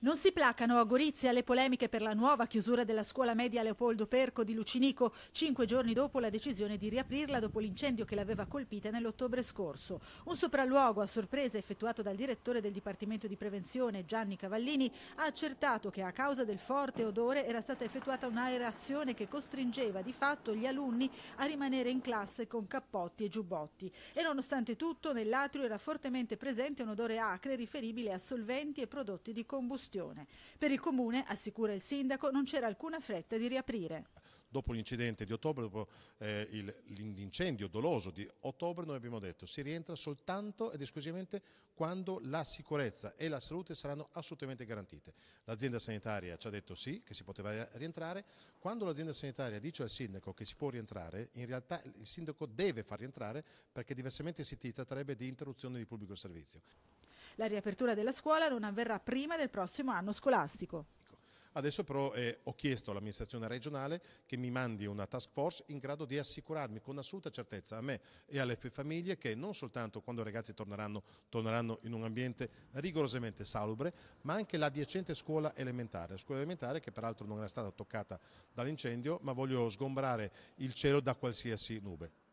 Non si placano a Gorizia le polemiche per la nuova chiusura della scuola media Leopoldo Perco di Lucinico, cinque giorni dopo la decisione di riaprirla dopo l'incendio che l'aveva colpita nell'ottobre scorso. Un sopralluogo a sorpresa effettuato dal direttore del Dipartimento di Prevenzione Gianni Cavallini ha accertato che a causa del forte odore era stata effettuata un'aerazione che costringeva di fatto gli alunni a rimanere in classe con cappotti e giubbotti. E nonostante tutto nell'atrio era fortemente presente un odore acre riferibile a solventi e prodotti di combustione questione. Per il comune, assicura il sindaco, non c'era alcuna fretta di riaprire. Dopo l'incidente di ottobre, dopo eh, l'incendio doloso di ottobre, noi abbiamo detto si rientra soltanto ed esclusivamente quando la sicurezza e la salute saranno assolutamente garantite. L'azienda sanitaria ci ha detto sì, che si poteva rientrare. Quando l'azienda sanitaria dice al sindaco che si può rientrare, in realtà il sindaco deve far rientrare perché diversamente si tratterebbe di interruzione di pubblico servizio. La riapertura della scuola non avverrà prima del prossimo anno scolastico. Adesso però eh, ho chiesto all'amministrazione regionale che mi mandi una task force in grado di assicurarmi con assoluta certezza a me e alle famiglie che non soltanto quando i ragazzi torneranno, torneranno in un ambiente rigorosamente salubre, ma anche l'adiacente scuola elementare, la scuola elementare che peraltro non era stata toccata dall'incendio, ma voglio sgombrare il cielo da qualsiasi nube.